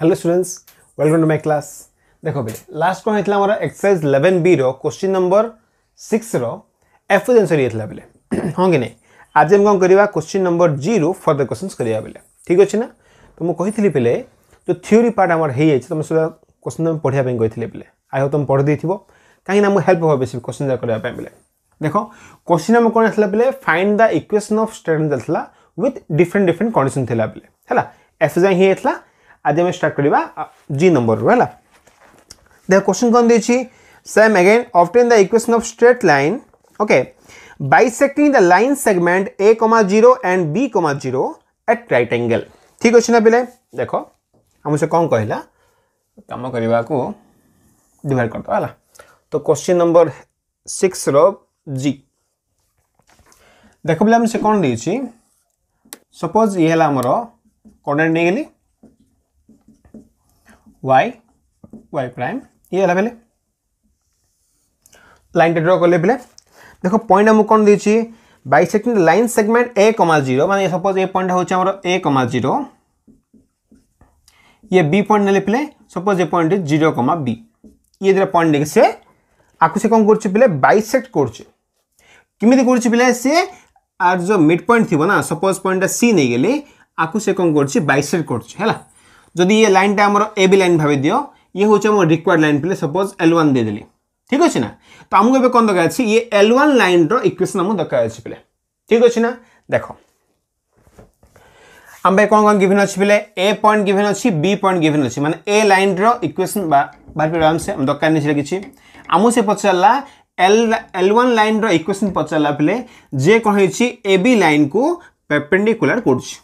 Hello students welcome to my class দেখো বেলে last କ'ଣ ହେଇଥିଲା ଆମର ଏକ୍ସରସାଇଜ୍ ଇଲେଭେନ୍ ବିର କୋଶ୍ଚିନ୍ ନମ୍ବର ସିକ୍ସର ଏଫ୍ ଆନ୍ସର୍ ହେଇଥିଲା ବେଲେ ହଁ କି ନାହିଁ ଆଜି ଆମେ କ'ଣ କରିବା କୋଶ୍ଚିନ୍ ନମ୍ବର ଜିରୁ ଫର୍ଦର କୋଶ୍ଚିନ୍ସ କରିବା ବେଲେ ଠିକ୍ ଅଛି ନା ତ ମୁଁ କହିଥିଲି ବେଲେ ଯେଉଁ ଥିଓରି ପାର୍ଟ ଆମର ହେଇଯାଇଛି ତୁମେ ସେଟା କୋଶ୍ଚିନ୍ ତୁମେ ପଢ଼ିବା ପାଇଁ କହିଥିଲି ବେଲେ ଆଇ ହୋପ୍ ତୁମେ ପଢ଼ିଦେଇଥିବ କାହିଁକିନା ମୁଁ ହେଲ୍ପ ହେବ ବେଶୀ କୋଶ୍ଚିନ୍ କରିବା ପାଇଁ ବେଲେ ଦେଖ କୋଶ୍ଚିନ୍ ଆମର କ'ଣ ଆସିଲା ବେଲେ find the equation of straight ଚାଲିଥିଲା ୱିଥ୍ ଡିଫରେଣ୍ଟ ଡିଫରେଣ୍ଟ କଣ୍ଡିସନ୍ ଥିଲା ବେଲେ ହେଲା ଏଫ୍ ଯାଏଁ ହେଇଯାଇଥିଲା आज आम स्टार्ट करवा जी नंबर रू है देख क्वेश्चन कौन देखिए same again obtain the equation of straight line okay bisecting the line segment A comma zero and B comma zero at right angle ठीक अच्छे ना पे देख आम से कौन कहला कम करने को डिवाइड करदे है तो क्वेश्चन नंबर सिक्स री देख पे से कौन दे सपोज ये है आमर कॉर्डिनेट नहीं गली वाई वाई प्राइम ये है पहले लाइन टे ड्र कले बोले देख पॉइंट आमको कौन दे बैसेक्टिंग line segment A comma zero मान सपोज ए पॉइंट हूँ ए कमा जीरो ये बी पॉइंट ने पे suppose A point zero comma B ये जो पॉइंट देखिए सी आपको से कौन करे बैसेक्ट करमि करे जो मिड पॉइंट थी ना सपोज पॉइंट सी नहींगली गले आपको से कौन कर बैसेक्ट करा যদি ଇଏ ଲାଇନ୍ଟା ଆମର ଏ ବି ଲାଇନ୍ ଭାବି ଦିଅ ଇଏ ହେଉଛି ଆମର ରିକ୍ୱାର୍ଡ଼ ଲାଇନ୍ ପିଲେ ସପୋଜ୍ ଏଲ୍ ୱାନ୍ ଦେଇଦେଲି ଠିକ୍ ଅଛି ନା ତ ଆମକୁ ଏବେ କ'ଣ ଦରକାର ଅଛି ଇଏ ଏଲ୍ ୱାନ୍ ଲାଇନ୍ର ଇକ୍ୱେସନ୍ ଆମକୁ ଦରକାର ଅଛି ପିଲେ ଠିକ୍ ଅଛି ନା ଦେଖ ଆମ ପାଇଁ କ'ଣ କ'ଣ ଗିଭିନ୍ ଅଛି ପିଲେ ଏ ପଏଣ୍ଟ ଗିଭିନ୍ ଅଛି ବି ପଏଣ୍ଟ ଗିଭିନ୍ ଅଛି ମାନେ ଏ ଲାଇନ୍ର ଇକ୍ୱେସନ୍ ବା ବାହାରି ପାରିବା ଆରାମସେ ଦରକାର ନାହିଁ ସେଇଟା କିଛି ଆମକୁ ସେ ପଚାରିଲା ଏଲ୍ ଏଲ୍ ୱାନ୍ ଲାଇନ୍ର ଇକ୍ୱେସନ୍ ପଚାରିଲା ପିଲେ ଯେ କ'ଣ ହେଇଛି ଏ ବି ଲାଇନ୍କୁ ପେପେଣ୍ଡିକୁଲାର କରୁଛି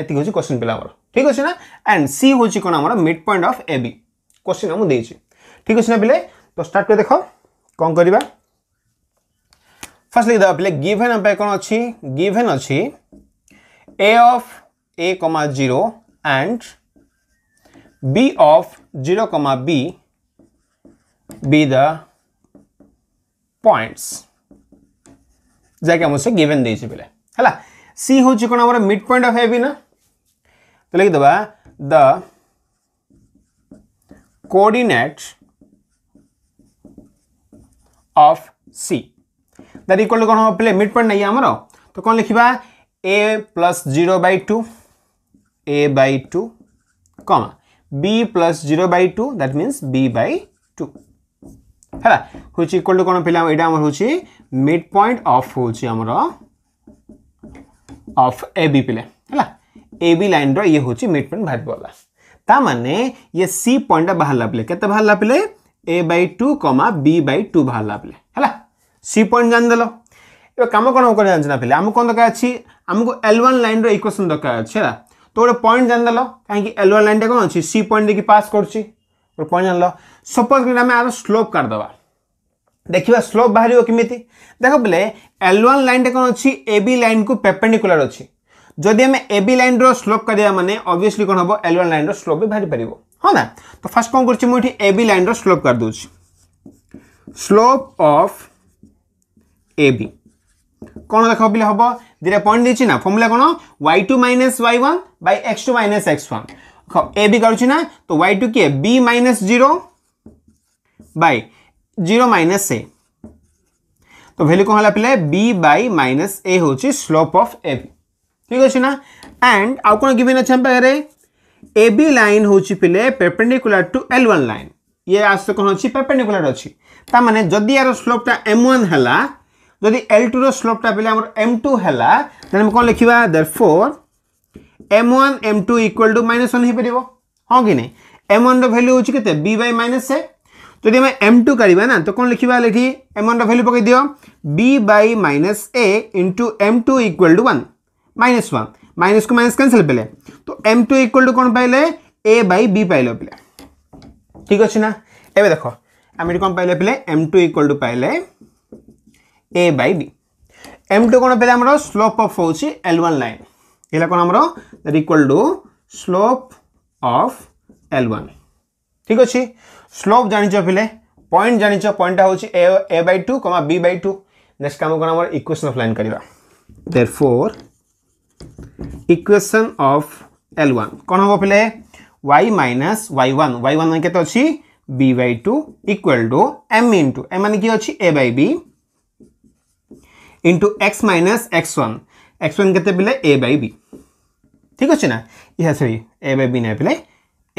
ଏତିକି ହେଉଛି କ୍ୱେଶ୍ଚନ୍ ପିଲା ଆମର ଠିକ୍ ଅଛି ନା ଆଣ୍ଡ ସି ହେଉଛି କ'ଣ ଆମର mid point of A B question ମୁଁ ଦେଇଛି ଠିକ୍ ଅଛି ନା ପିଲେ ତ ଷ୍ଟାର୍ଟ କରି ଦେଖ କ'ଣ କରିବା ଫାର୍ଷ୍ଟ ଲେଖିଦେବା ପିଲେ ଗିଭେନ୍ ଆମ ପାଇଁ କ'ଣ ଅଛି ଗିଭେନ୍ ଅଛି A of A comma zero and b of 0 comma b be the points যাকে আমি সে গিভেন দিয়েছি বলে হ্যাঁ সি হচ্ছে কোন আমার mid point of A B না तो लिखिदेवा the coordinate of C that equal to कौन हम पे मिड पॉइंट नहीं आमर तो कौन लिखा A plus zero by two A by two comma B plus zero by two that means B by two है हूँ इक्वल टू कौन पे यहाँ हूँ मिड पॉइंट अफ हूँ आमर अफ ए बी पे है ए बी लाइन रे हूँ मिड पॉइंट बाहर गला ताने ये सी पॉइंट बाहर बेले के बाहर पे A by two comma B by two बाहर बेले है सी पॉइंट जानदेल ए कम कौन कर जाना पे आम कौन दरकार अच्छी आमको एल वन लाइन रक्वेसन दरकार अच्छे है तो गोटे पॉइंट जानदेल कहीं एल वन लाइन टे कौन अच्छी सी पॉइंट देखिए पास कर पॉइंट जान लपोज कर स्लोप करदे देखा स्लोप बाहर किमी देख बोले एल वन लाइन टे कौन अच्छी ए बी लाइन को पेपेडिकुला अच्छी जदि आम ए बी लाइन स्लोप करवा मैंने अबसली कौन हम एल वन लाइन स्लोप भी बाहरी पार हाँ ना तो फास्ट कौन कर ए बी लाइन स्लोप कर दूसरी स्लोप अफ ए बी कौन देख पे हम दुटा पॉइंट देती ना फर्मूला कौन Y two minus Y one by X two minus x one A B करुच्छी ना तो वाई टू किए B minus zero by zero minus A तो भैल्यू कौन है पे बी बै माइनस ए हूँ स्लोप अफ ए बी ঠিক ଅଛି ନା ଆଣ୍ଡ ଆଉ କ'ଣ ଗିଭିନ୍ ଅଛି ଆମ ପାଖରେ ଏ ବି ଲାଇନ୍ ହେଉଛି ପିଲେ perpendicular to L one line ଇଏ ଆସ କ'ଣ ଅଛି ପେପେଣ୍ଡିକୁଲାର ଅଛି ତା ମାନେ ଯଦି ଏହାର ସ୍ଲୋପ୍ଟା ଏମ୍ ୱାନ୍ ହେଲା ଯଦି ଏଲ୍ ଟୁର ସ୍ଲୋପ୍ଟା ପିଲେ ଆମର ଏମ୍ ଟୁ ହେଲା ତାହେଲେ ଆମେ କ'ଣ ଲେଖିବା therefore M one M two equal to minus one ହେଇପାରିବ ହଁ କି ନାହିଁ ଏମ୍ ୱାନ୍ର ଭ୍ୟାଲ୍ୟୁ ହେଉଛି କେତେ ବି ବାଇ ମାଇନସ୍ ଏ ଯଦି ଆମେ ଏମ୍ ଟୁ କାଢ଼ିବା ନା ତ କ'ଣ ଲେଖିବା ଲେଖି ଏମ୍ ୱାନ୍ର ଭ୍ୟାଲ୍ୟୁ ପକାଇ ଦିଅ B by minus A into M two equal to one minus one minus को माइनस कैनसल पे तो एम टू इक्वल टू कौन पाइले ए बै बी पाइल पे ठीक अच्छे ना एवं देख आम कौन पाइले पे एम टू इक्वल टू पाइले A by B M two कौन पाइले आमर स्लोप अफ हूँ एल वन लाइन ये कौन आमर equal to slope of L one ठीक अच्छे स्लोप जान पे पॉइंट जान पॉइंट हूँ A by two comma B by two next next कौन आम इक्वेशन अफ लाइन करवा করা their equation of L one କ'ଣ ହେବ ପିଲେ Y minus Y one Y one କେତେ ଅଛି B by two equal to M into M মানে কি অছি A by B into X minus X one X one কেতে পিলে এ বাই বি ঠিক আছে না ইহা সরি এ বাই বি না পিলে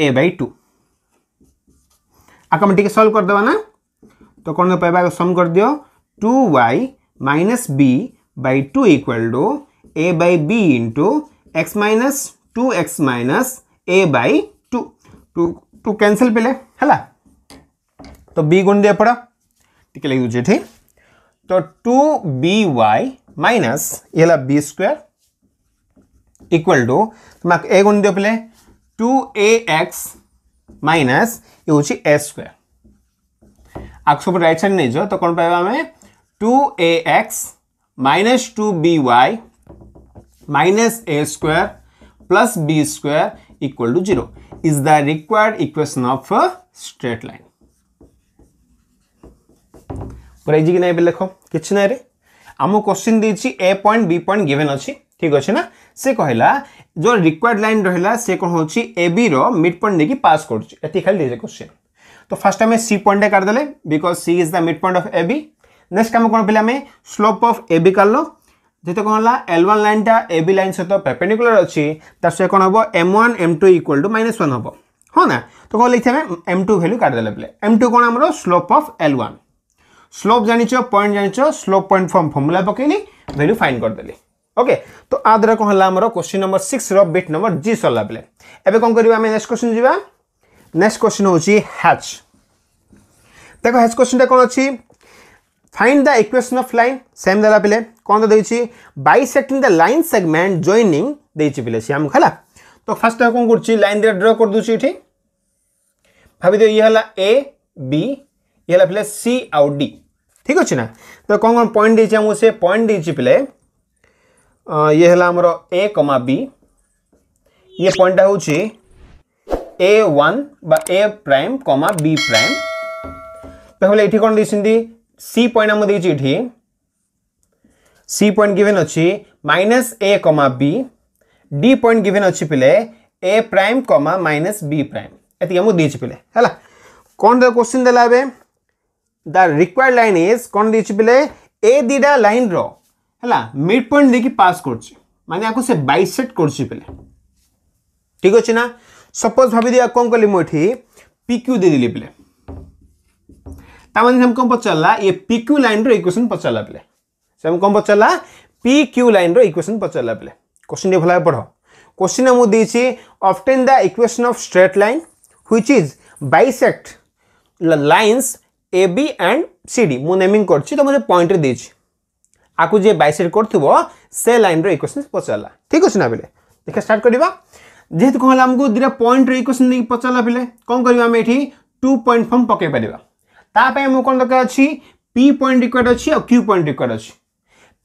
এ বাই টু আগে আমি টিকে সলভ করদেবা না তো কোণ পাইবা সম করে দিও two Y minus B by two equal to a by b into x minus 2x minus a by 2 2 2 cancel पहले है ना तो b गुण दिया पड़ा ठीक है लिख ठीक तो 2by माइनस ये ला बी स्क्वायर इक्वल टू मैं ए गुण दिया पहले टू ए एक्स माइनस ये हूँ ए स्क्वायर आग सब रईट नहीं जो तो कौन पाइबा two A X minus two B Y minus a square plus b square equal to 0 is the required equation of a straight line. पुराइजी कि ना ये लिख कि ना आम क्वेश्चन देती A point B point given अच्छी ठीक अच्छे ना से कहला जो रिक्वायर्ड लाइन रहा से कौन हूँ ए बी रिड पॉइंट देखिए पास करती खाली दीजिए क्वेश्चन तो फास्ट आम सी पॉइंट काटदे because C is the mid point of A B next आम कौन पे आम स्लोप अफ ए बी काट যেহেতু কম হল এল ওয়ান লাইনটা এ বি লাইন সহ পেপেনিকুলার অছি তার সহ কম হব M one M two equal to minus one হব হ্যাঁ না তো কম লিখি আমি এম টু ভ্যালু কাটিদেলে বেলে এম টু কোণ আমার slope of L one slope জাঁচ পয়েন্ট জাঁচ স্লোপ পয়েন্ট ফর্ম ফর্মুলা পকাইলি ভ্যালু ফাইন করেদেলি ओके तो आ द्वारा कौन है आम क्वेश्चन नंबर सिक्स रिट नंबर जी सरला बेले एवं कौन करें नेक्स्ट क्वेश्चन जावा नेक्स्ट क्वेश्चन हूँ हैच देख हैच क्वेश्चन कौन अच्छी find the equation of line same दे पिले कौन दे bisecting the line segment joining देछि पिले से हमक तो फास्ट कौन कर लाइन दिटा ड्र कर दूसरी भाभी ये हला ए बी ये हला सी आउ डी ठीक अच्छे ना तो कौन कौन पॉइंट देछि पॉइंट देछि पिले ये हला हमरो ए कमा बी ये पॉइंट हूँ A one A prime comma B prime तो हम ये कौन देखते सी पॉइंट आम देखिए सी पॉइंट गिभेन अच्छी minus A comma B D point given अच्छी पिले A prime comma minus B prime ये मुझे पिले है कौन क्वेश्चन दे द रिक्वायर्ड लाइन इज कौन दे पिले ए दीटा लाइन रहा मिड पॉइंट देखिए पास कर माने आपको से बैसेट कर ठीक अच्छे ना सपोज भाभी कौन कल मुझे पिक्यू दे दिली हम तो कौन पचारा ये पी क्यू लाइन रिक्वेसन पचारा पचाला बेले से कौन पचारा पी क्यू लाइन रिक्वेसन पचारा पचाला बेले क्वेश्चन टे भाव पढ़ क्वेश्चन मुझे obtain the equation of straight line which is bisect lines A B and C D मुझे नेमिंग कर पॉइंट दे आपको जे बाइसेक्ट कर लाइन रो पचारा ठीक अच्छे ना बेले देखा स्टार्ट करवा जेहतु कहला आमको दुटा पॉइंट रिक्वेसन नहीं पचारा बेले कौन करें ये टू पॉइंट फर्म पकई पार ताकि मो कौन दरकार अच्छी पी पॉइंट रिक्वायर्ड अच्छी और क्यू पॉइंट रिक्वायर्ड अच्छी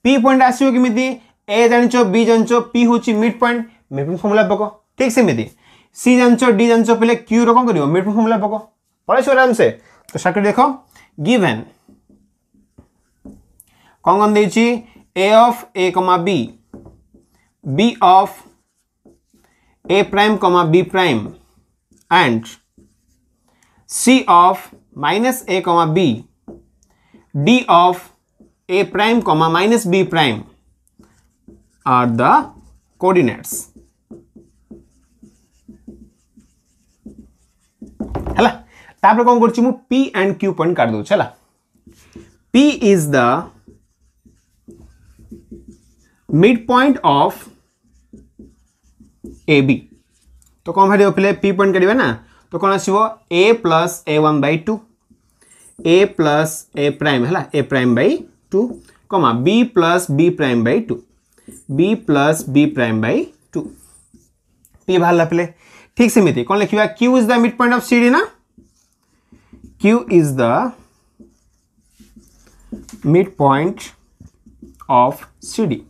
पी पॉइंट आसो केमी ए जान बी जान पी हूँ mid point mid point formula पक ठीक सेमती सी जान डी जान पे क्यूर कौन कर मिड पॉइंट फर्मुला पक पढ़ाई आराम से तो सर्किट देख गिवेन कौन कौन दे ए of a comma b B of a prime comma B prime and C of minus a comma b D of a prime comma minus B prime are the coordinates है कौन कर P and Q point काट दूस है P is the mid point of A B तो कौन बाहर P point करा ना तो कौन आसो a plus a one by two a plus a prime है a prime by two comma B plus b prime by two b plus b prime by two P बाहर पे ठीक सेमती कौन लिखा Q is the mid point of C D ना Q is the mid point of C D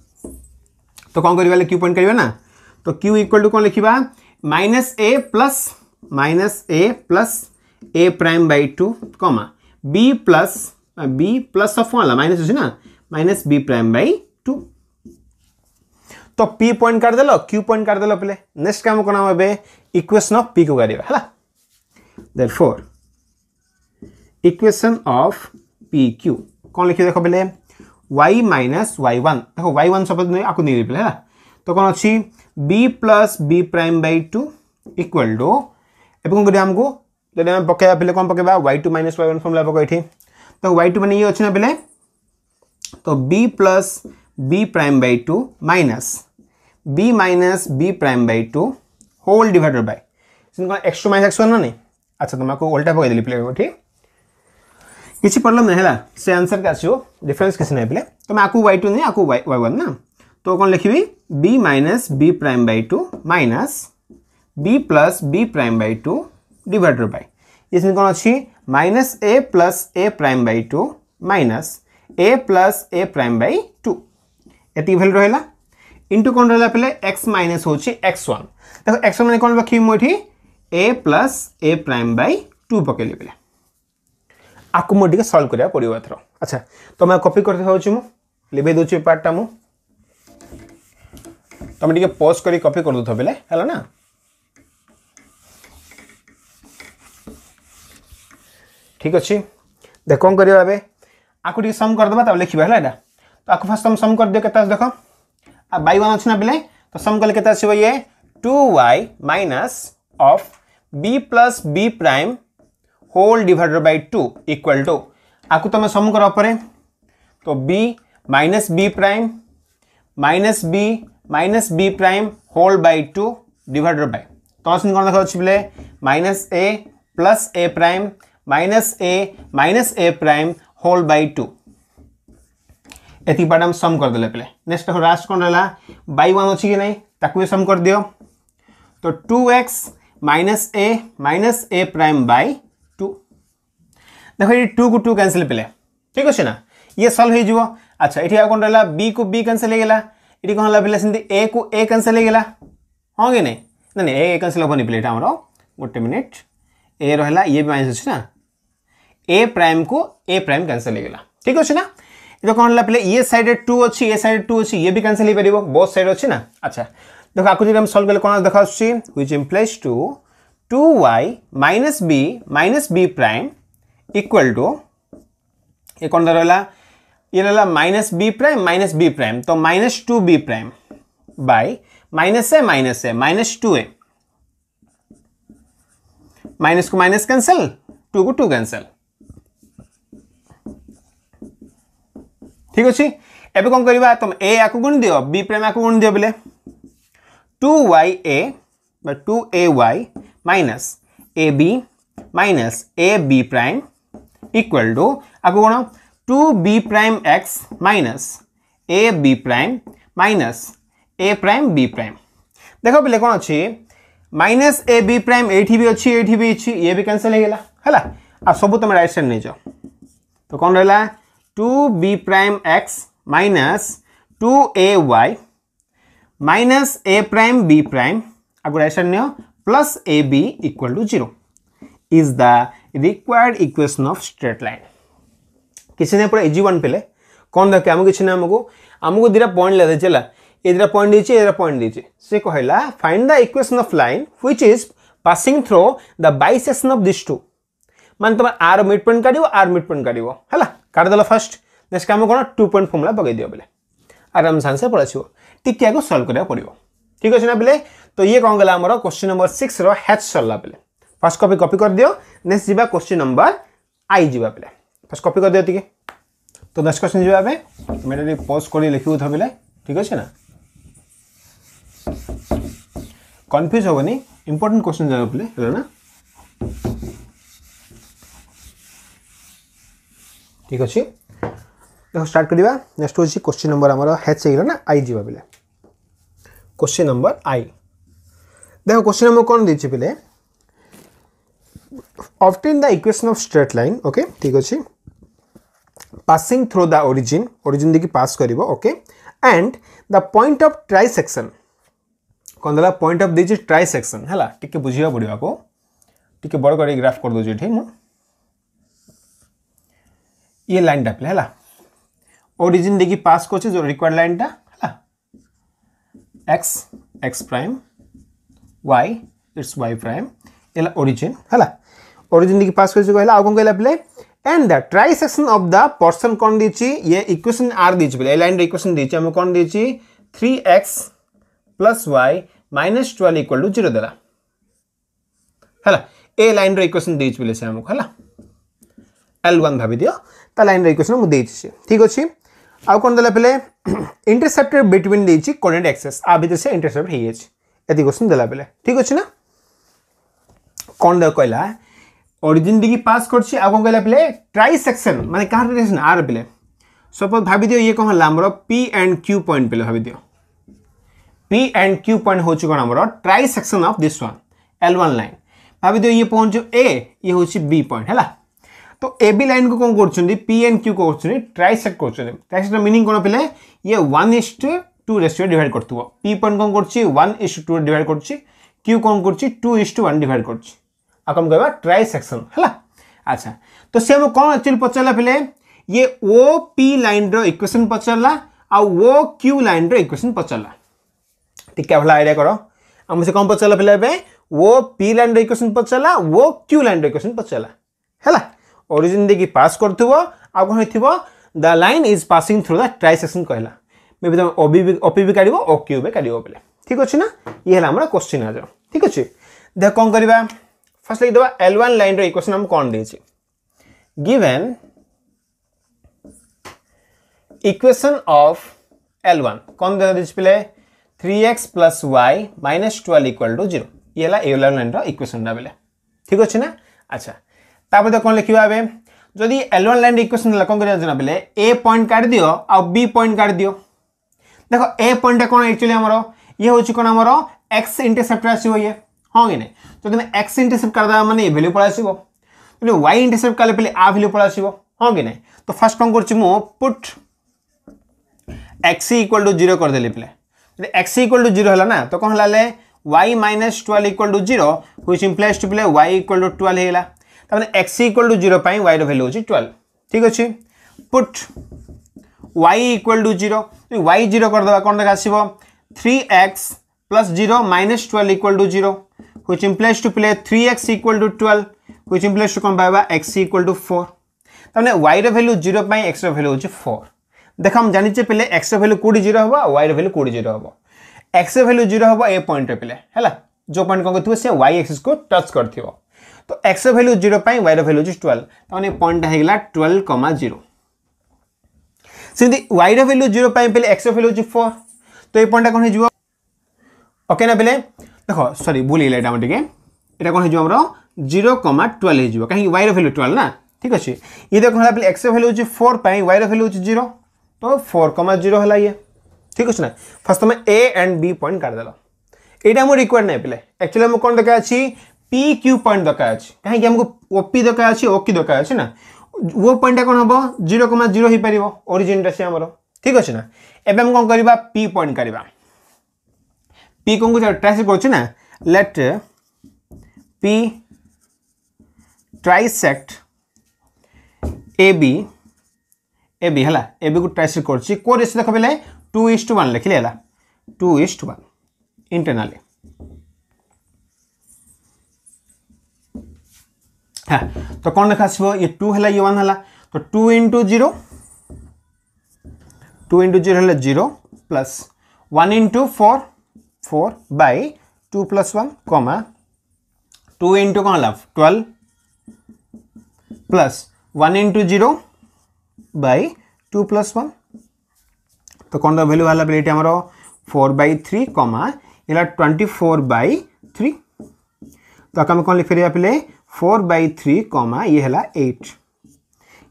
तो कौन कर क्यू पॉइंट करना तो क्यू इक्वल टू कौन लिखा minus a plus minus a plus a prime by two comma b plus b plus of वाला minus हो ना minus B prime by two तो पी पॉइंट कर देलो क्यू पॉइंट कर देलो पहले नेक्स्ट काम करना हे इक्वेशन ऑफ पी को करा है therefore equation of P Q कौन लिखे पहले वाई माइनस वाई वन देखो वाई वन सब आपको नहीं देते है तो कौन अच्छी b plus b prime by two equal to ଏବେ କ'ଣ କରିବା ଆମକୁ ଯଦି ଆମେ ପକାଇବା ପିଲେ କ'ଣ ପକାଇବା y two minus Y one formula ପକାଇବା ଏଠି ତ ୱାଇ ଟୁ ମାନେ ଇଏ ଅଛି ନା ପିଲେ ତ b plus b prime b minus B prime by two whole divided by कौन x two minus x one ना नहीं अच्छा तुम तो आपको ओल्टा पकईदेली पे किसी प्रोब्लम ना है से आंसर के आसो डिफरेन्स किसी ना पे तुम तो आपको वाई टू नहीं आपको वाई वन ना तो कौन लिखी b minus B prime by two minus b plus b prime by two divided by इसमें कौन अच्छी minus a plus a prime by two minus a plus a prime by two ये value रहा into कौन रहा पहले x minus हो x one देखो एक्स वन मैंने कौन रखी मुझे a plus a prime by two पकईली बोले आपको मुझे सल्व करा पड़ो एथर अच्छा तुम तो कपी करते लिभे दूसरी पार्टा मुझे तुम टे पोस्ट कर कपी कर दूथ बोले है ना ठीक अच्छे देख कौन कर आपको सम करदे लिखा है तो आपको फास्ट तुम सम कर दियो के देख आ बै वन अच्छे ना पे तो सम कले के ये two y minus of b plus b prime whole divided by two equal to आपको तुम सम कर पर तो b minus B prime minus b minus B prime whole by two divided by तो कौन देखा बोले minus a plus a prime minus a minus a prime whole by 2 एति पार्ट आम सम करदे पे नेक्स्ट देख लास्ट कौन रहा बाय वन अच्छी कि ना ताकू सम कर दियो तो two x minus a minus a prime by two देख ये टू को टू कैनसल पे ठीक अच्छे ना ये सल्व हो अच्छा ये कौन रहा बी को बी कैनसल होगा ये कौन है पे सेमती ए को ए कैनसल होगा हाँ कि ना ना ए कैनसल हेनी पे आमर गोटे मिनिट ए रहा ये भी माइनस अच्छे ना ए प्राइम को ए प्राइम क्यानसेल होगा ठीक अच्छे ना जो कौन है पे ये सैड टू अच्छी ए सैड टू अच्छी ये भी कैनसल हो पार बहुत सैड अच्छी ना अच्छा देख आपको जब सल्व कले कौन देखा इम plus two two y minus b minus B prime equal to ये कौन रहा ये रहा minus B prime minus B prime तो minus two b prime by minus a minus a minus two a minus को माइनस कैंसिल टू को two cancel ठीक अच्छे एवं कौन करवा तुम ए या गुण दि बी प्राइम या गुण दि बोले two y a two a y minus a b minus a b prime equal to आपको कौन two b prime x minus a b prime minus a prime b prime देख पे कौन अच्छे माइनस ए बी प्राइम ये भी अच्छी ये भी कैनसल होगा है सब तुम राइट साइड नहीं जाओ तो कौन रहा two b prime x minus two a y minus a prime b prime अगुण plus a b equal to zero is the required equation of straight line किसी ने पूरा इजी वन पे कौन देखे आम किसी ना आमको आमको दुटा पॉइंट लगे ये दुटा पॉइंट दे ये पॉइंट दीचे सी कहला find the equation of line which is passing through the bisection of this two मान तुम आर मिड पॉइंट काढ़ आर मिड पॉइंट काढ़ କାଟିଦେଲ ଫାଷ୍ଟ ନେକ୍ସଟ କାମ କ'ଣ ଟୁ ପଏଣ୍ଟ ଫର୍ମୁଲା ପକାଇ ଦିଅ ବୋଲେ ଆରାମସେ ଆନ୍ସର ପଳାଇଯିବ ଟିକେ ଆକୁ ସଲ୍ଭ କରିବାକୁ ପଡ଼ିବ ଠିକ୍ ଅଛି ନା ବୋଲେ ତ ଇଏ କ'ଣ ଗଲା ଆମର କ୍ୱେଶ୍ଚିନ୍ ନମ୍ବର ସିକ୍ସର ହ୍ୟାଚ୍ ସରିଲା ବୋଲେ ଫାଷ୍ଟ କପି କପି କରିଦିଅ ନେକ୍ସଟ ଯିବା କ୍ୱେଶ୍ଚିନ୍ ନମ୍ବର ଆଇ ଯିବା ବୋଲେ ଫାଷ୍ଟ କପି କରିଦିଅ ଟିକେ তো নেক্সট কোশ্চেন যাবে আমি তুমি এটা টিকে পজ করে লিখিব থাকলে ঠিক আছে না কনফ্যুজ হবনি ইম্পর্টেন্ট কোশ্চেন যাবে বলে হলো না ঠিক ଅଛି ଦେଖ ଷ୍ଟାର୍ଟ କରିବା ନେକ୍ସଟ ହେଉଛି କୋଶ୍ଚିନ୍ ନମ୍ବର ଆମର ହେଚ୍ ହେଇଗଲା ନା ଆଇ ଯିବା ପିଲେ କୋଶ୍ଚିନ୍ ନମ୍ବର ଆଇ ଦେଖ କୋଶ୍ଚିନ୍ ନମ୍ବର କ'ଣ ଦେଇଛି ପିଲେ obtain the equation of straight line okay ଠିକ୍ ଅଛି passing through the origin origin ଦେଇକି ପାସ୍ କରିବ okay and the point of trisection କ'ଣ ଦେଲା ପଏଣ୍ଟ ଅଫ୍ ଦେଇଛି ଟ୍ରାଇ ସେକ୍ସନ୍ ହେଲା ଟିକେ ବୁଝିବାକୁ ପଡ଼ିବ ଆକୁ ଟିକେ ବଡ଼ କରି ଗ୍ରାଫ୍ କରିଦେଉଛି ଏଠି ମୁଁ ये लाइन ପିଲା ହେଲା ओरिजिन ଦେଇକି पास कर ଯେଉଁ लाइन ଲାଇନ୍ଟା x x x prime y it's y prime origin देखिए पास कर कहला आउ कहला and the trisection of the person कौन दीची ये इक्वेशन आर दे पले लाइन रे इक्वेशन दीची हम कोन दीची 3x plus y minus 12 equal to zero देला है ए लाइन रे इक्वेशन दीची पले से हम ତା ଲାଇନ୍ର ଇକ୍ୱେସନ୍ ମୁଁ ଦେଇଛି ସେ ଠିକ୍ ଅଛି ଆଉ କ'ଣ ଦେଲା ପିଲେ ଇଣ୍ଟରସେପ୍ଟେଡ୍ ବିଟୱିନ୍ ଦେଇଛି କୋଡ଼ିନେଟ୍ ଏକ୍ସେସ୍ ଆ ଭିତରେ ସେ ଇଣ୍ଟରସେପ୍ଟ ହେଇଯାଇଛି ଏତିକି କ୍ୱେଶ୍ଚିନ୍ ଦେଲା ପିଲେ ଠିକ୍ ଅଛି ନା କ'ଣ କହିଲା অরিজিন দিকে পাস করছি আউ কম কহিলা পিলে ট্রাই সেকশন মানে কার রিলেশন আর পিলে সপোজ ভাবি দিও ইয়ে কম হল আমার পি অ্যান্ড কিউ পয়েন্ট পিলে ভাবি দিও পি অ্যান্ড কিউ পয়েন্ট হচ্ছে কোণ আমার trisection of this one L one line ভাবি দিও ইয়ে পৌঁছ এ ইয়ে হচ্ছে বি পয়েন্ট হ্যাঁ तो ए बी लाइन को कौन करी एंड क्यू को ट्राइसेट कर ट्राइसेट मिनिंग कौन पे ये one is to two ratio divide कर पी पॉइंट कौन कर टू डिड कर क्यू कौन कर two is to one divide कर ट्राइ सेक्शन है अच्छा तो सी आम कौन एक्चुअली पचारा पे ये ओ पी लाइन रिक्वेसन पचारा आओ क्यू लाइन रिक्वेसन पचारा टीका भला आईडिया कर आम से कौन पचारा पे ओ पी लाइन रिक्वेसन पचारा ओ क्यू लाइन रिक्वेसन पचारा है ओरिजिन देखिए पास कर the line is passing through the trisection कहला मे भी तुम ओपी भी काढ़ ओक्यू भी काढ़ बोले ठीक अच्छे ना ये है क्वेश्चन आज ठीक अच्छे देख कौन करवा फास्ट लिखिदेवा एल वन लाइन रक्वेशन आम कौन दे given equation of L one कौन दे पे three x plus y minus twelve equal to zero ये एल वन लाइन रिक्वेशन बोले ठीक अच्छे ना अच्छा तापर तो कौन लिखा अब जदि एल ओन लाइन इक्वेसन कौन कर ए पॉइंट काट दि बी पॉइंट काट दि देख ए पॉइंट कौन एक्चुअली आम ये हूँ कौन आम एक्स इंटरसेप्ट आसो ये हाँ कि नहीं तो तुम्हें एक्स इंटरसेप्ट तो कर मैंने ये भैल्यू पलि तुम्हें वाई इंटरसेप्ट कले पहले आ भैल्यू पलि हाँ कि नहीं तो फास्ट कौन करुट एक्स इक्वाल टू जीरो करदे पे एक्स इक्वाल टू जीरो है ना तो कौन है y minus twelve equal to zero हुई इम्प्लाइज टू पे वाई इक्वाल टू ट्वेल्व होगा তাহলে এক্স ইকুয়াল টু জিরো পাই ওয়াইর ভ্যালু হচ্ছে টুয়েলভ ঠিক আছে put y equal to zero y zero করেদেবা কোণ দেখা আসব three x plus zero minus twelve equal to zero which implies to play 3x equal to 12 which implies to come by x equal to 4 তাহলে y ର value 0 পাই x ର value হচ্ছে 4 দেখ আমি জানিছে পেলে x ର ভ্যালু কোটি 0 হবো y ର ভ্যালু কোটি 0 হবো x ର ভ্যালু 0 হবো এ পয়েন্ট রে পেলে হেলা যে পয়েন্ট কোন করতে সে y এক্সিস কো টাচ করতিবো तो एक्स भैल्यू जीरो वाइर भैल्यू हूँ ट्वेल्व तो मैंने पॉइंट होगा ट्वेल्व कमा जीरो वाइर भैल्यू जीरो एक्स भैल्यू हूँ फोर तो ये पॉइंट कौन हो ओके ना पे देख सरी भूल ये टे कौन हो जीरो कमा ट्वेल्व हो कहीं वाइर भैल्यू ट्वेल्व ना ठीक अच्छे ये देख ला एक्स भैल्यू हूँ फोर पर वाइर भैल्यू हूँ जीरो तो फोर कमा जीरो है ये ठीक अच्छे ना फर्स्ट तुम ए एंड बी पॉइंट काटदेल यहाँ मुझे रिक्वेड ना पे एक्चुअली मुझे कौन देखा अच्छी পি কিউ পয়েন্ট দরকার আছে কাহিঁকি আমি ওপি দরকার আছে ওকি দরকার আছে না ও পয়েন্টটা কোণ হব জিরো কমা জিরো হয়ে অরিজিনটা সে আমার ঠিক আছে না এবে আমি কম করা পি পয়েন্ট করা পি কোণ ট্রাইস করছে না let P trisect A B A B হল এ বি ট্রাইসেক্ট করছি কো রেসিও দেখ পেলে টু ইস্ট ওয়ান লেখিলে হল টু ইস্ট ওয়ান ইন্টরনালি हाँ तो कौन लेखा आसो ये टू है ये वन है तो two into zero two into zero zero plus one into four four by two plus one comma two into कौन है twelve plus one into zero by two plus one तो कौन भैल्यू बाहर आमर फोर बै थ्री कमा ये twenty four by three तो आम कौन लिखे पे फोर बै थ्री कमा ये एट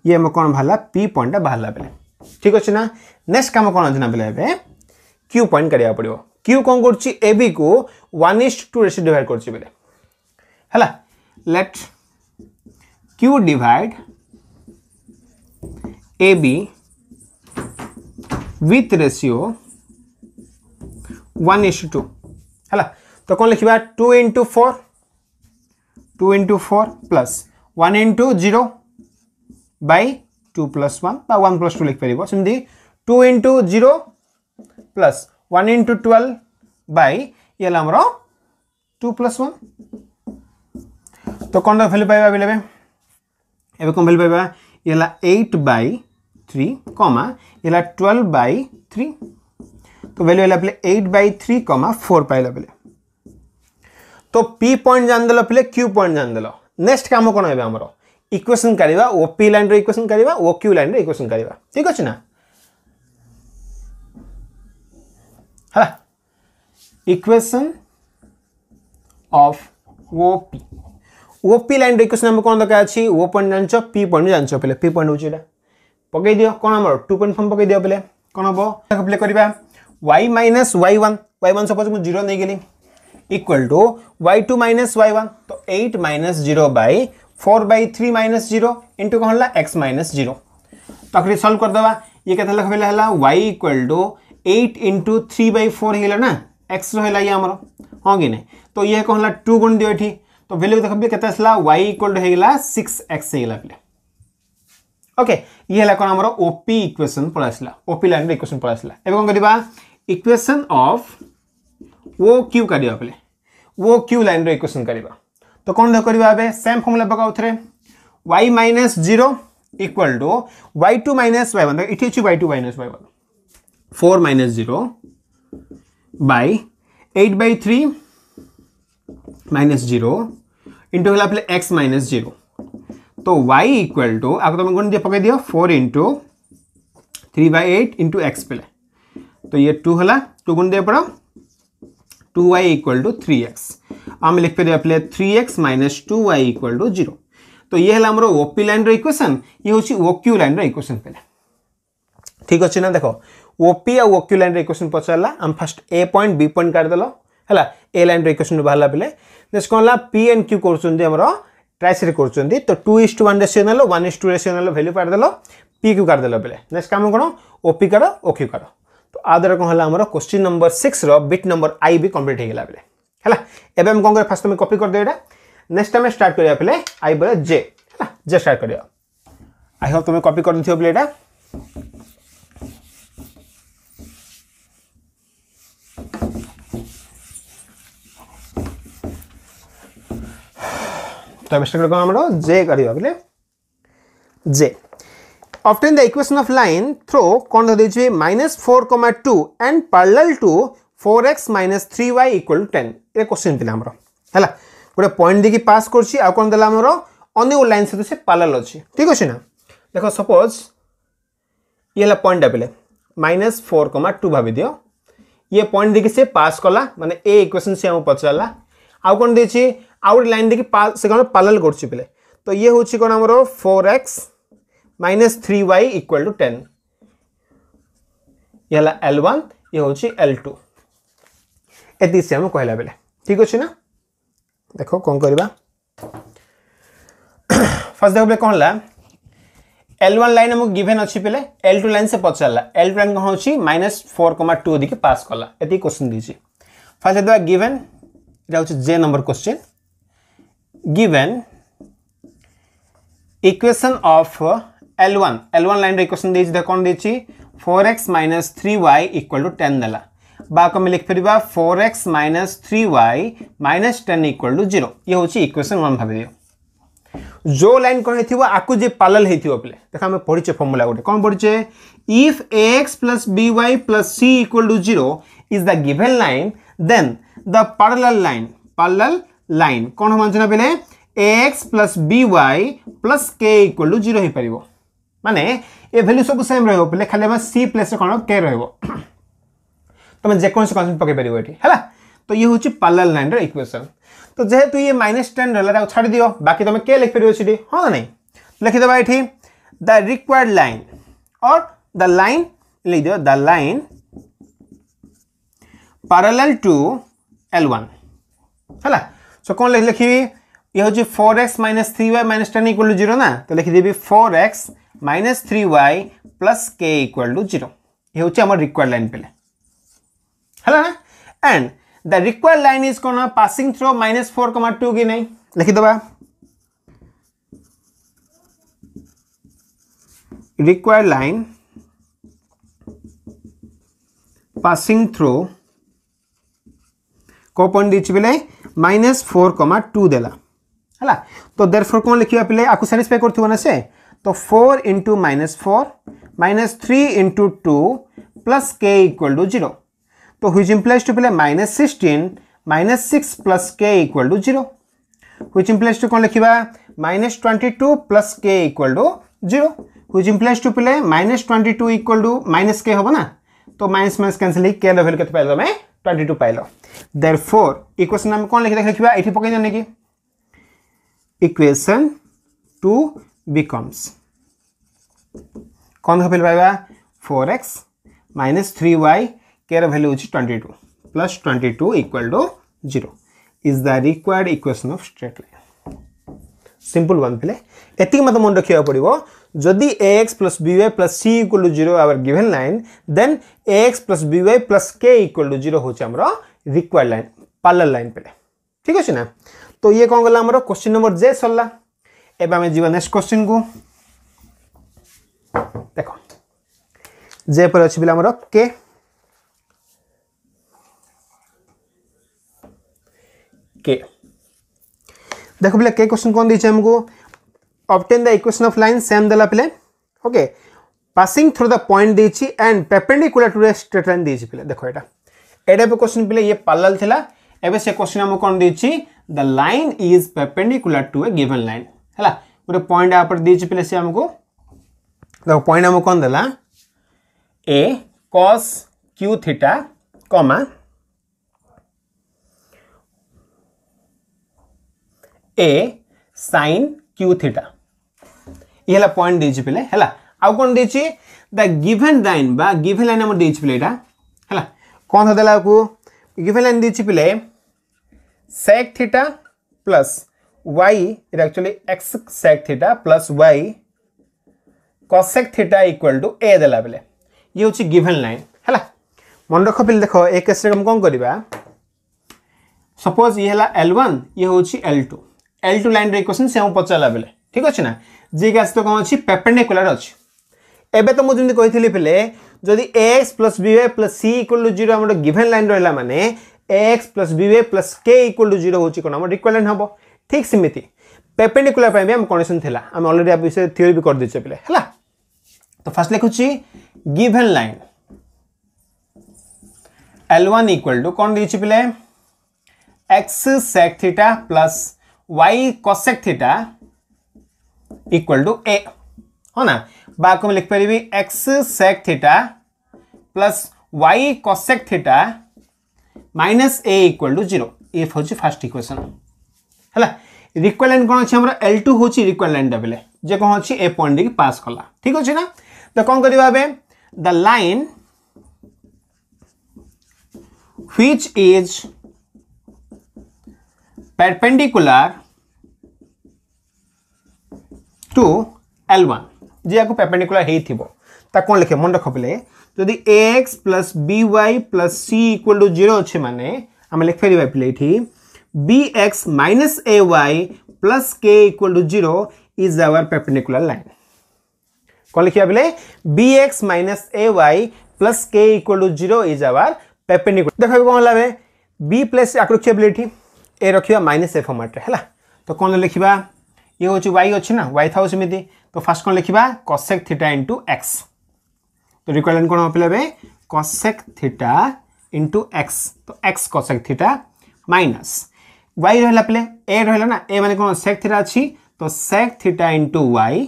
ये आम कौन बाहर पी पॉइंट बाहर बेले ठीक अच्छे ना नेक्स्ट कम कौन अच्छे ना बेले ए क्यू पॉइंट काढ़ा पड़ो क्यू कौन कर one is to ratio divide कर let Q divide A with ratio one is to two तो कौन लिखा two into four two into four plus one into zero by two plus one বা one plus two লিখিপার সেমি two into zero plus one into twelve by ইয়ে আমার two plus one তো কম value পাইবা বেলে এবে কম ভ্যালু পাইবা ইয়ে এইট বাই থ্রি কমা ইয়ে টুয়েলভ বাই থ্রি তো ভ্যালু হল eight by three comma four পাইলা বেলে तो पी पॉइंट जान दल पे क्यू पॉइंट जान दल नेक्स्ट कम कौन है आम इक्वेसन करवा ओपी लाइन इक्वेसन करवा ओ क्यू लाइन इक्वेसन करवा ठीक अच्छे ना है equation of OP OP line equation आम कौन दरकार अच्छी ओ पॉइंट जान पी पॉइंट जान पे पी पॉइंट हूँ पक कौन आम टू पॉइंट फर्म पकई दि पे कौन हम प्ले करवा Y minus Y one Y one suppose मुझे जीरो नहीं गली equal to Y two minus Y one तो eight minus zero by four by three minus zero into कौन है एक्स माइनस जीरो तो आखिर सॉल्व कर दवा ये कहते लखबेला है y equal to eight into three by four होगा ना एक्स रहा ये आमर हाँ कि ना तो ये कौन है टू गुण दियो तो ये तो भैल्यू देखे के वाई इक्वल टू होगा सिक्स एक्स होगा पे ओके ये है कौन आम ओपी इक्वेसन पलैसला ओपी लाइन इक्वेसन पलैसला एवं कौन करवा इक्वेसन ऑफ़ ओ क्यू कर ओ क्यू लाइन रक्वेसन कर तो कौन करेंगे सेम फर्मूला पका थे Y minus zero equal to Y two minus Y one देखिए अच्छे Y two minus Y one four minus zero by eight by three minus zero into होगा एक्स माइनस जीरो तो वाई इक्वाल टू आगे तुम गुण दिए पक दि four into three by eight into X पे तो ये टू है टू गुण दिए पड़ा two Y equal to three X आम लिखिपर three x minus two Y equal to zero तो ये है आम ओपी लाइन रक्वेसन ये हूँ ओक्यू लाइन रक्वेसन पहले ठीक अच्छे ना देख ओपी आ ओक्यू लाइन रक्वेसन पचारा आम first A point B point काटिदेल है ए लाइन रक्वेसन बाहर बेले देश कौन है पी एंड क्यू कर ट्राइसेट कर तो two is to one ratio नेल वन इज टू रेसीो नेल भैल्यू काटिदेल पी क्यू काटिदेल बेले नेक्स्ट कम कौन ओपी कर ओक्यू कर तो कौन है क्वेश्चन नंबर सिक्स रिट नंबर आई भी कम्प्लीट हो बेले है एवं कौन कर फास्ट तुम कपी करदे यहाँ नेक्स्ट आम स्टार्ट करा पे आई बोले जे है जे स्टार्ट कर आई होप तुम कपी कर देखो बोले तो आम जे कर जे Obtain the equation of line through Kondradijwe minus 4 comma 2 and parallel to 4x minus 3y equal to 10. ये question थी हमरो ना गोटे पॉइंट देखि पास कर ची आ कौन देला हमरो अन्य लाइन से तो से पैरेलल अछि ठीक हो ची ना देखो सपोज ये ला पॉइंट आबले माइनस फोर कमा टू भावी दियो ये पॉइंट देखि से पास कला माने ए इक्वेशन से हम पचराला आउ दे ची आउट लाइन पास से कौन कोन कर ची पहले तो ये होछि कोन हमरो 4x minus three Y equal to ten ये एल वन ये हूँ एल टू एति से आम कहला बेले ठीक अच्छे ना देख कौन करवा फर्स्ट देख कौन है एल वन लाइन आमको गिभेन अच्छी पे एल टू लाइन से पचारा एल टू लाइन कौन हो माइनस फोर कमा टू देखिए पास कला ये क्वेश्चन दीजिए फास्ट देखा गिभेन यहाँ हूँ जे number question given equation of L L one line equation देछि कौन वाई 4x टू टेन देला बाक में लिख minus ten 3y to zero ये होछि इक्वेशन वन भाबे दियो जो लाइन कोन हेथिबो आकु जे पैरेलल हेथिबो पले देखा हम पढिछे फार्मूला गोटे कोन पढिछे if C by two zero is the given line then the parallel line parallel line कौन हम जानबेले ax by k 0 हे परबो माने ए भैल्यू सब सेम रहा पे खाली आम सी प्लेस कौन के रुमें जेको कन्सेप्ट पकई पार ये तो ये हूँ पार्लर लाइन रक्वेसन तो जेहतु ये माइनस टेन रहा छाड़ दि बाकी तुम के लिखिपर सी हाँ ना लिखीद ये द रिक्वयर्ड लाइन और द लाइन लिख the line parallel to L one है सो कौन लिखी ये हूँ four X minus three Y minus ten equal to ना तो लिखीदेवी four X minus three Y plus K equal to zero ये हूँ रिक्वायर्ड लाइन पे है and the require line is कौन passing through minus four comma two कि नहीं लिखिद रिक्वयर लाइन पासिंग थ्रो कौ पॉइंट दीची बोले माइनस फोर कमा टू देला है तो देर फोर कौन लिखा पे आपको साटिस्फाई करना से तो four into minus four minus three into two plus K equal to zero तो हुई इम्प्लेस टू पे minus sixteen minus six plus K equal to zero हुई इम्प्लेस टू कौन लिखा minus twenty two plus K equal to zero हुई implies to पे minus twenty two equal to minus K हम ना तो माइनस माइनस कैनसल के लेवल के पाइल तुम्हें ट्वेंटी टू पाइल देर फोर इक्वेसन आम कौन लिखा लिखा ये पकड़ जाने कि इक्वेसन टू becomes कौन भैल पाइबा four X minus three Y केर भैल्यू हूँ twenty two plus twenty two equal to zero is the required equation of straight line simple one पे एति मत मन रखा पड़ो जदि A X plus B Y plus C equal to zero our given line then A X plus B Y plus K equal to zero हूँ आम required line parlour line पे ठीक अच्छे ना तो ये कौन गला क्वेश्चन नंबर जे सरला ଏବେ ଆମେ ଯିବା ନେକ୍ସଟ କ୍ୱେଶ୍ଚିନ୍କୁ ଦେଖ ଜେ ପରେ ଅଛି ପିଲା ଆମର କେ কে দেখো পিলা কে কোশ্চেন কোন দিয়েছে আমাকে obtain the equation of line same দেলা পিলে okay passing through the point দিয়েছি and perpendicular to the straight line দিয়েছি পিলে দেখো এটা এটা এবার কোশ্চেন পিলে ইয়ে পার্লাল লা এবে সে কোশ্চেন আমাকে কোন দিয়েছি the line is perpendicular to a given line है गोटे पॉइंट आप पे आमको देख पॉइंट आमको कौन देला ए cos cube theta comma A sine cube theta ये पॉइंट दे पे है आउ कौन दे गिभेन लाइन बा गिभेन लाइन आम दे पिले यहाँ है कौन था देला गिभेन लाइन दे पे sec theta plus y is actually x sec theta plus y cosec theta equal to a देला बेले ये हूँ गिभेन लाइन है मन रख पे देख ए केस आम कौन करवा सपोज ये है एल वन ये हूँ L two L two line equation से हम पचारा बेले ठीक अच्छे ना जी का सहित तो कौन अच्छी पेपेडिकुलार अच्छी एवं तो मुझे कही पे जदि X plus B Y plus C equal to zero आम गिभेन लाइन रहा मैंने X plus B Y plus K equal to zero हूँ कौन आम रिक्वायरमेंट हम ठीक सेमती पेपेडिकुला ପାଇଁ ବି ଆମ କଣ୍ଡିସନ୍ ଥିଲା ଆମେ ଅଲରେଡ଼ି ଆ ବିଷୟରେ ଥିଓରି ବି କରିଦେଇଛେ ପିଲେ ହେଲା ତ ଫାର୍ଷ୍ଟ ଲେଖୁଛି given L one equal to कौन दे पे X sec theta plus Y cosec theta equal to A हाँ ना बाकी लिख पारि X sec theta plus Y cosec theta minus A equal to zero ये फास्ट इक्वेशन ହେଲା ରିକ୍ୱାର ଲାଇନ୍ କ'ଣ ଅଛି ଆମର ଏଲ୍ ଟୁ ହେଉଛି ରିକ୍ୱାର ଲାଇନ୍ଟା ବେଲେ ଯେ କ'ଣ ଅଛି ଏ ପଏଣ୍ଟ ଦେଇକି ପାସ୍ କଲା ଠିକ୍ ଅଛି ନା ତ କ'ଣ କରିବା ଏବେ the line which is perpendicular to L1 जे आपको perpendicular है थी वो तक कौन लिखे मन रख पे जदि ax plus by plus c equal to zero अच्छे मैंने आम लिखिपर पे ये B X minus A Y plus K equal to zero is our perpendicular line कौन लिखा बोले B X minus A Y plus K equal to zero is our perpendicular देख कौन है बी प्लस आपको रखिए बोले ए रखा माइनस ए फर्माट्रे है तो कौन लिखा ये हूँ वाई अच्छे ना वाई था तो फास्ट कौन लिखा कसेक थीटा इंटू एक्स तो रिक्वायरमेंट कौन पे कसेक थीटा इंटू एक्स तो X cosec theta minus Y रहा पे ए रहा ना ए मैंने कौन सेक् थीटा अच्छी तो sec theta into Y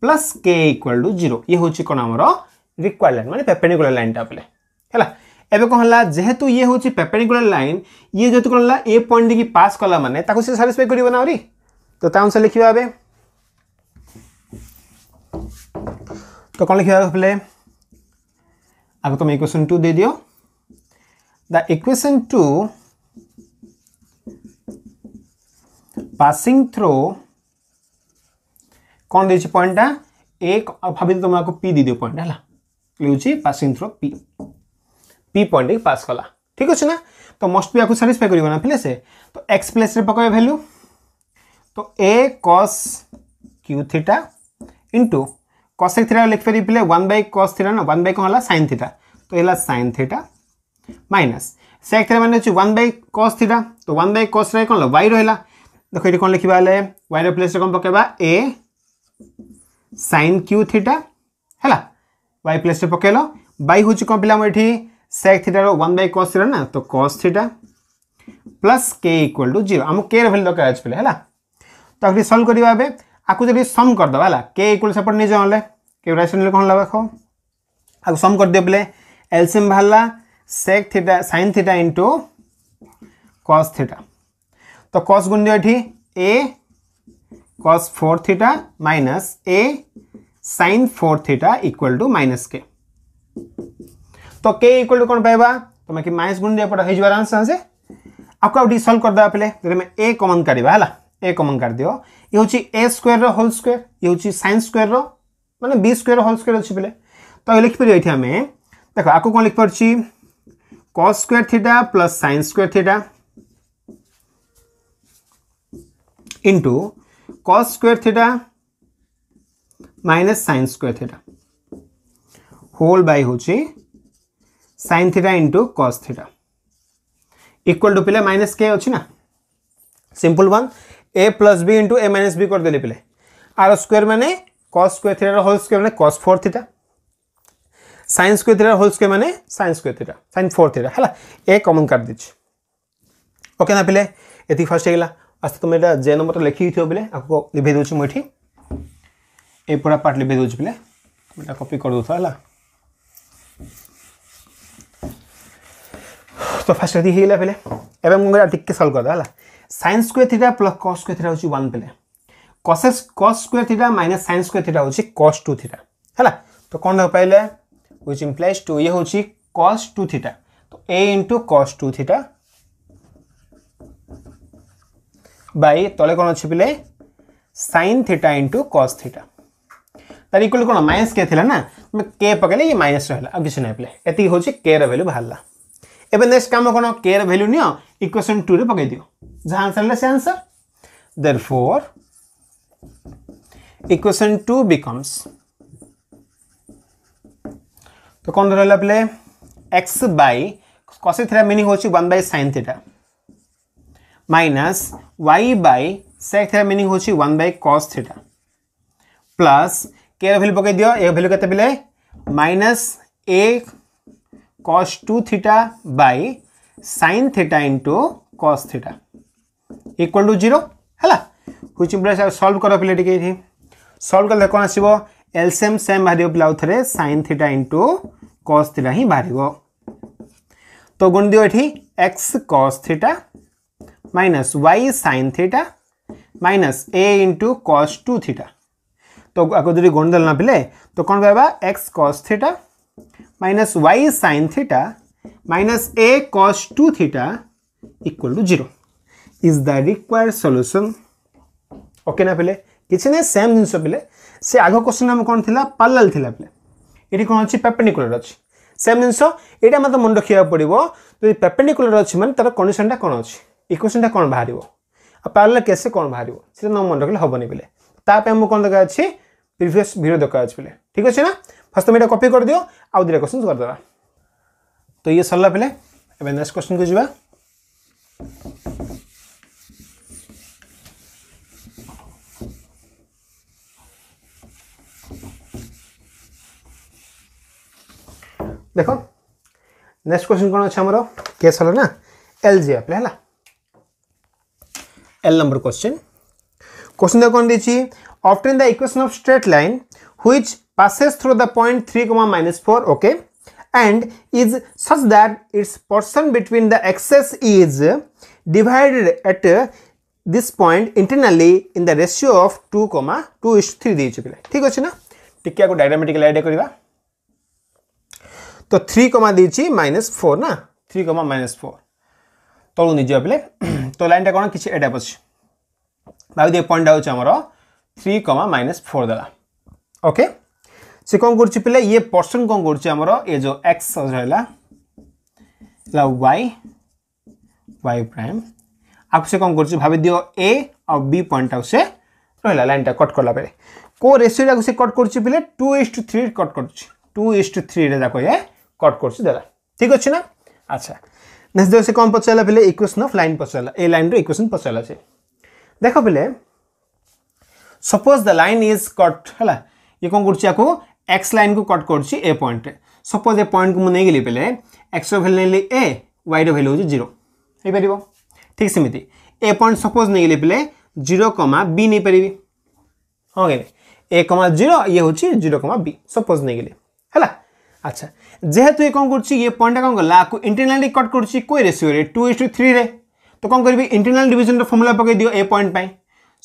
plus K equal to zero ये हूँ कौन आमर रिक्वायर्ड लाइन मानते पेपेडिकुला लाइन पे है कौन है जेहतु ये हूँ पेपेडिकुला लाइन ये जेहतु कौन है ए पॉइंट देखिए पास कला मैंने से साटिस्फाई कर आहरी तो अनुसार लिखा अब तो कौन लिखा पे आगे तुम इक्वेशन टू दे दियो the equation two passing through कौन दे पॉइंटा एक भाव तुम तो आपको पी दे पॉइंट है passing through P P point pass कला ठीक अच्छे ना तो मस्ट भी आपको साटिस्फाई करना फिले से तो एक्स प्लेस पकड़े भैल्यू तो A cos cube theta into cosec theta लिखिपर पे वन बै कस थीटा ना वन बै कौन है सैन थीटा तो है sine theta minus sec theta मैंने वन बै कस थीटा तो वन बै कस कौन वाई रहा দেখ এটি কোণ লিখবা হলে ওয়াইর প্লেসে কোণ পকাইবা এ সাইন কিউ থিটা হ্যাঁ ওয়াই প্লেসে পকাইল বাই হচ্ছে কোণ পিলা আমার এটি সেক থিটার ওয়ান বাই কস থিটা না তো cos theta plus K equal to zero আমি কে ভ্যালু দরকার আছে পিলা হ্যাঁ তো এটি সলভ করা এবে আকু যদি সম করদেবা হ্যাঁ কে ইকুয়াল সেপট নিয়ে যাও হলে কে রাইসন হলে কোণ লাগবে খাও আকু সম করে দিও এলসিএম বাহারা sec theta sine theta into cos theta तो कस गुण दियो ये A cos four theta minus A sine four theta equal to minus K तो के इक्वल टू कौन पाइबा तुम्हें तो कि माइनस गुण दिया पड़ा हो आंसर से आपको आप सल्व करदे पहले ए कमन काढ़ा है ए कमन काट दियो ये हूँ ए स्क्वेर रोल स्क्वेर ये हूँ सैन स्क्वेयर मानते बी स्क्वेर होल स्क्वेर अच्छे पहले तो लिखिपर ये आम देख आपको कौन लिखिपार cos square theta plus sine square theta into cos square theta minus sine square theta whole by হচ্ছে sine theta into cos theta equal to পিলা মাইনাস কে অছি না সিম্পল ওয়ান মানে মানে হ্যাঁ, A plus B into A minus B করেদেলি পিলে আর স্কোয়ার মানে কস স্কোয়ার থিটার হোল স্কোয়ার মানে cos four theta sine square থিটার হোল স্কোয়ার মানে sine square theta sine four theta হ্যাঁ এ কমন কাটি দিচ্ছি ওকে না পিলে এটি ফার্স্ট হয়ে গেলা आस्ते तुम यहाँ जे नंबर लिखी थो बोले आपको लिभे दौ ये ये पूरा पार्ट लिभे दौ बोले तुम यहाँ कपी करदे थ तो फास्ट यदि होगा पहले एवं मुझे टिके सल्व कर है sine square theta plus cos square theta हो पे cos cos square theta minus sine square theta हो कस टू थीटा है तो कौन पाइले व्विच इम्प्लाइज टू ये हूँ कस टू थीटा तो A into cos two theta by तले कौन अच्छे sine theta into cos theta तार इक्वल कौन माइनस के थी ना के पकड़े ये माइनस रहा आ किसी नहीं पे ये हूँ के रैल्यू बाहर एवं नेक्स्ट कम कौन के रैल्यू नि इक्वेशन टू रे दि जहाँ आंसर है से आंसर देर फोर इक्वेशन टू बिकम्स तो कौन रहा पे X by cosec theta meaning हो one by sine theta minus Y by sec theta meaning हूँ one by cos theta plus K value पकई दि A value K minus A cos two theta by sine theta into cos theta equal to zero है solve कर पे टे solve कले कौन आसो एलसीएम सेम बाहर आउ थे sine theta into cos theta ही बाहर तो गुण दिव ये X cos theta minus Y sine sine minus A into cos two theta तो आपको जो गुणदेल ना पे तो कौन पाइबा X cos theta minus Y sine theta minus A cos two theta equal to zero is the required solution okay ना पे किसी ना सेम जिन पे से आग क्वेश्चन आम कौन थी पार्लाल थी पे ये कौन अच्छी पेपेडिकुलर अच्छे सेम जिनस ये मतलब मन रखा पड़ो जो पेपेडिकुलर अच्छी मैंने तरह कंडीशन टा कौन अच्छी इक्वेसनटा कौन बाहर पारल केस कौन बाहर सीटा न मन रखे हेनी बिले कौन दर अच्छे प्रिभस भिड दर अच्छे बिले ठीक अच्छे ना फास्ट तुम्हें कपी कर दिव आउ दुटा क्वेश्चन करदे तो ये सरला पे नेक्स्ट क्वेश्चन को जीवा देख नेक्स्ट क्वेश्चन कौन अच्छे केस हल ना L G L number question question देखो कौन देछि after in the equation of straight line which passes through the point 3 comma minus 4 okay and is such that its portion between the axis is divided at this point internally in the ratio of 2 comma 2 is 3 ଦେଇଛୁ ପିଲା ଠିକ୍ ଅଛି ନା ଟିକେ ଆକୁ ଡାଇଗ୍ରାମେଟିକାଲି idea କରିବା ତ three comma ଦେଇଛି ମାଇନସ୍ ଫୋର୍ ନା ଥ୍ରୀ କମା ମାଇନସ୍ ଫୋର୍ ତଳୁ ନେଇଯିବା ପିଲେ তো ଲାଇନ୍ଟା କ'ଣ କିଛି ଏଟାପ୍ ଅଛି ଆଉ ଦୁଇ ପଏଣ୍ଟଟା ହେଉଛି ଆମର থ্রি কমা মাইনাস ফোর দেলা ওকে সে কম করছি পিলা ইয়ে পরসন কম করছি আমার এ যে এক্স রহলা ওয়াই ওয়াই প্রাইম আকু সে কম করছি ভাবি দিও এ আর বি পয়েন্টটাও সে রহলা লাইনটা কট কলা বেড়ে কো রেসিওটাকে সে কট করছি পিলে two is to three cut করছি টু ইস টু থ্রিরে দেখো ইয়ে কট করছি দেলা ঠিক আছে না আচ্ছা नेक्स्ट देख से कौन पचारा पहले इक्वेशन अफ लाइन पचारा ए लाइन रो इक्वेशन पचारा से देखो पहले suppose the line is cut हला ये कौन कर एक्स लाइन को कट करछि A point suppose A point को मने गेली पहले एक्स रो वैल्यू ले ए वाई रो वैल्यू हो 0 ठीक सेम ए पॉइंट सपोज ने गेली पहले कमा बी नहीं पारि हाँ गेले ए, कमा जीरो ये जीरो कमा बी सपोज ने गेले हला আচ্ছা যেহেতু ইয়ে କ'ଣ କରୁଛି ଇଏ ପଏଣ୍ଟଟା କ'ଣ କଲା ଆକୁ ଇଣ୍ଟରନାଲ୍ କଟ୍ କରୁଛି କୋଉ ରେସିଓରେ ଟୁ ଇସ୍ ଟୁ ଥ୍ରୀରେ ତ କ'ଣ କରିବି ଇଣ୍ଟରନାଲ୍ ଡିଭିଜନ୍ର ଫର୍ମୁଲା ପକାଇ ଦିଅ ଏ ପଏଣ୍ଟ ପାଇଁ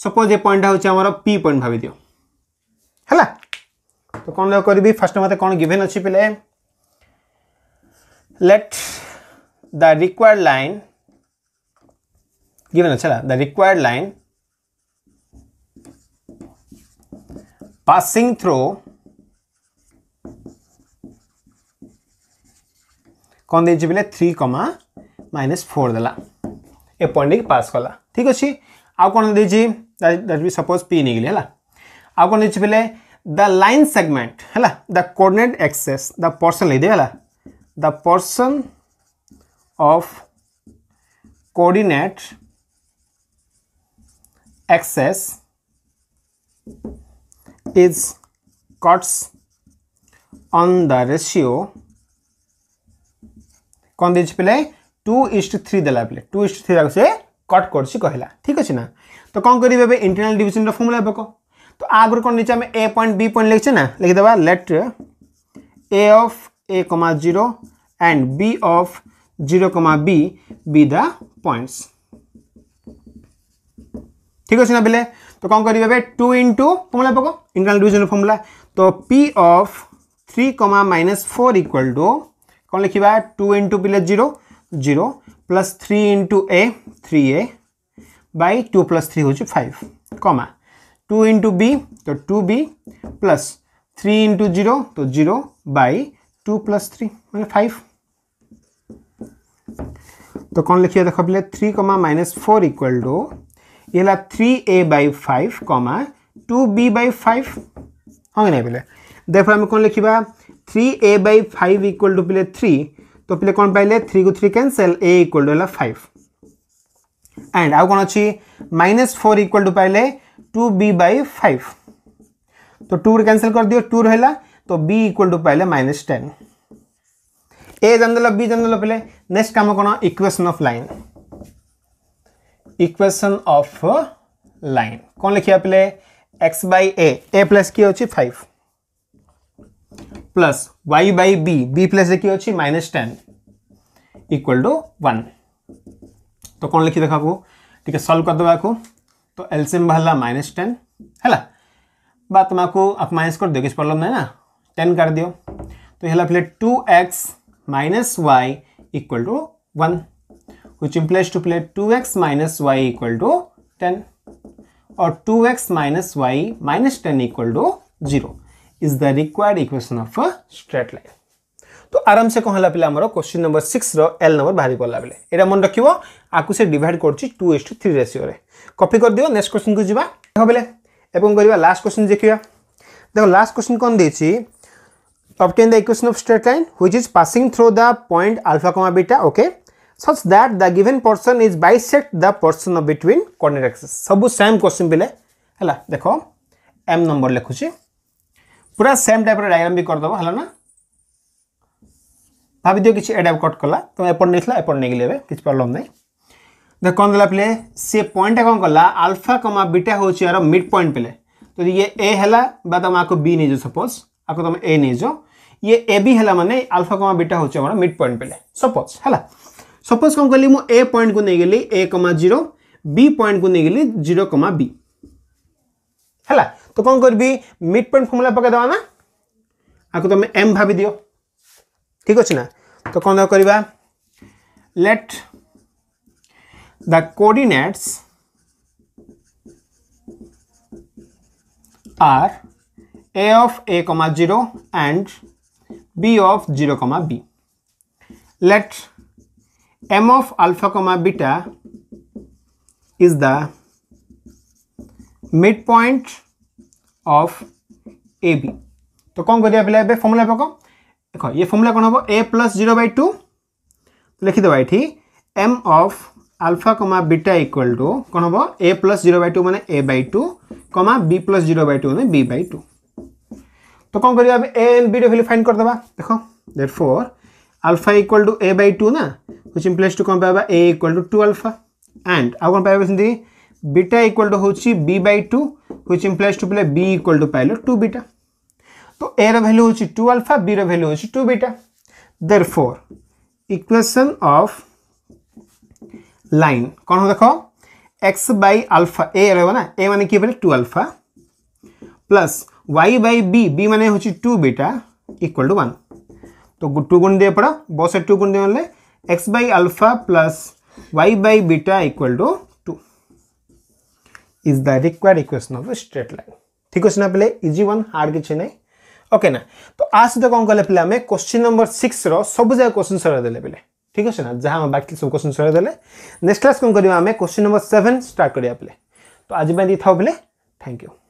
ସପୋଜ୍ ଏ ପଏଣ୍ଟଟା ହେଉଛି ଆମର ପି ପଏଣ୍ଟ ଭାବିଦିଅ ହେଲା ତ କ'ଣ କରିବି ଫାର୍ଷ୍ଟ ମୋତେ କ'ଣ ଗିଭେନ୍ ଅଛି ପିଲେ let the required line given अच्छा the required line passing through କ'ଣ ଦେଇଛି ବେଲେ ଥ୍ରୀ କମା ମାଇନସ୍ ଫୋର୍ ଦେଲା ଏ ପଏଣ୍ଟଟିକି ପାସ୍ କଲା ଠିକ୍ ଅଛି ଆଉ କ'ଣ ଦେଇଛି ଦ୍ୟାଟ୍ ବି ସପୋଜ୍ ପି ନେଇଗଲି ହେଲା ଆଉ କ'ଣ ଦେଇଛି ବେଲେ ଦ ଲାଇନ୍ ସେଗମେଣ୍ଟ ହେଲା the coordinate axes the portion ଦେଇଦେବେ ହେଲା the portion of coordinate axis is cuts on the ratio कौन दे पे टू इस्ट थ्री दे टू इस्ट थ्री से कट कर ठीक अच्छे ना तो कौन करेंगे इंटरनाल डिविजन रमुला पक तो आगे कौन नहीं ए पॉइंट बी पॉइंट लिखे ना लिखिदे late A of a comma zero and B of zero comma b B the points ठीक अच्छे ना बोले तो कौन करेंगे टू इंटू फर्मुला पक इंटरनाल डिजन रमुला तो P of three comma minus four equal to कौन लिखा two into plus zero zero plus three into a three a by two plus three हूँ five comma two into b तो two b plus three into zero तो zero by two plus three मैं five तो कौन लिखिए देख P three comma minus four equal to ये three a by five comma two b by five हाँ नहीं बोले देखो आम कौन लिखा three a by five equal to पे थ्री तो पे कौन पाइले थ्री को three cancel a equal to five and आउ कौन अच्छी माइनस फोर इक्वल टू पाइले टू बी बै फाइव तो टू कैनसेल कर दियो टू रहा तो बी इक्वल टू पाइले माइनस टेन ए जानदेल बी जानदेल पे नेक्स्ट कम कौन equation of line equation of line कौन लिखा पे एक्स बै ए ए प्लस किए अच्छी five plus y by b b plus किए अच्छी minus ten equal to one तो कौन लिखी देखा टी सल्व करदे तो एलसीएम बाहर माइनस टेन है तुमको आप माइनस कर दिव किसी प्रॉब्लम नहीं ना टेन काट दियो तो है फिर two x minus y equal to one टू प्ले two x minus y equal to ten और two x minus y minus ten equal to zero is the required equation of a straight line तो आराम से कहला पिला हमर question number six रल नंबर बाहरी पड़ला बेले एटा मन रखिबो आकु से टू करछि 2:3 रेशियो रे कॉपी कर दियो नेक्स्ट क्वेश्चन को जिबा देखो बेले एवं करिवा लास्ट क्वेश्चन देखिया देख लास्ट क्वेश्चन कौन देछि obtain the equation of straight line which is passing through the point alpha comma beta okay such that the portion portion is bisect the portion of between coordinate सब same question बेले हला देखो M number लिखुछि पूरा same type diagram भी करदेव है ना भाभी दिव किसी एडाप कट कला तुम एपट नहीं एपट नहीं गए किसी प्रोब्लम नहीं देख कौन देला पे सी पॉइंटा कौन कला आलफा कमा बीटा हो यार मिड पॉइंट पे तो ये ए है तुम आपको बी नहींज सपोज आपको तुम ए नहींज ये ए बी है मानने आलफा कमा बीटा हूँ मिड पॉइंट पे सपोज है सपोज कौन कली मुझ ए पॉइंट को नहींगली ए कमा जीरो बी पॉइंट को नहींगली जीरो कमा बी है তো কম করবি মিড পয়েন্ট ফর্মুলা পকাই দেওয়া না আকু তুমি এম ভাবি দিও ঠিক আছে না তো কম করা লেট দ্য কোঅর্ডিনেটস আর a of a comma 0 and b of 0 comma b let m of alpha comma beta is the midpoint of A B তো কম করা পিলা এবার ফর্মুলা পক দেখ ইয়ে ফর্মুলা কম হব a plus zero by two লিখিদেবা এটি M of alpha comma beta equal to কম হব a plus zero by two মানে a by two comma b plus zero by two মানে বি বাই টু तो कौन करिया a and b value find कर दबा देखो therefore alpha equal to a by 2 ना व्हिच इंप्लाइज टू कौन पाबा a equal to 2 alpha and आ कौन पाबा सेंती বিটা ইকুয়াল टू हूँ b by two which plus two পিলা बी ইকুয়াল टू पाइल टू বিটা तो ए रैल्यू ভ্যালু হচ্ছে টু আলফা বি র ভ্যালু হচ্ছে two beta therefore equation of line কোণ एक्स बै आलफा ए रहा ए मान किए बोले two alpha plus y by b बी मान हूँ two beta equal to one तो टू गुण दिए पड़ा बहुत टू गुण दिए x by alpha plus y by beta equal to is the required equation of a straight line ঠিক আছে না পিলে ইজি ওয়ান হার্ড কিছু নাই ওকে না তো আ সହିତ কম কলে পিলে আমি কোশ্চিন নম্বর সিক্সর সবু জায়গা কোশ্চিন সরাই দেলে পিলে ঠিক আছে না যা বাকি সব কোশ্চিন সরাই দেলে নেক্সট ক্লাস কম করা আমি কোশ্চিন নম্বর সেভেন স্টার্ট করা পিলে তো আজ পাই দিয়ে থাও পিলে থ্যাংক ইউ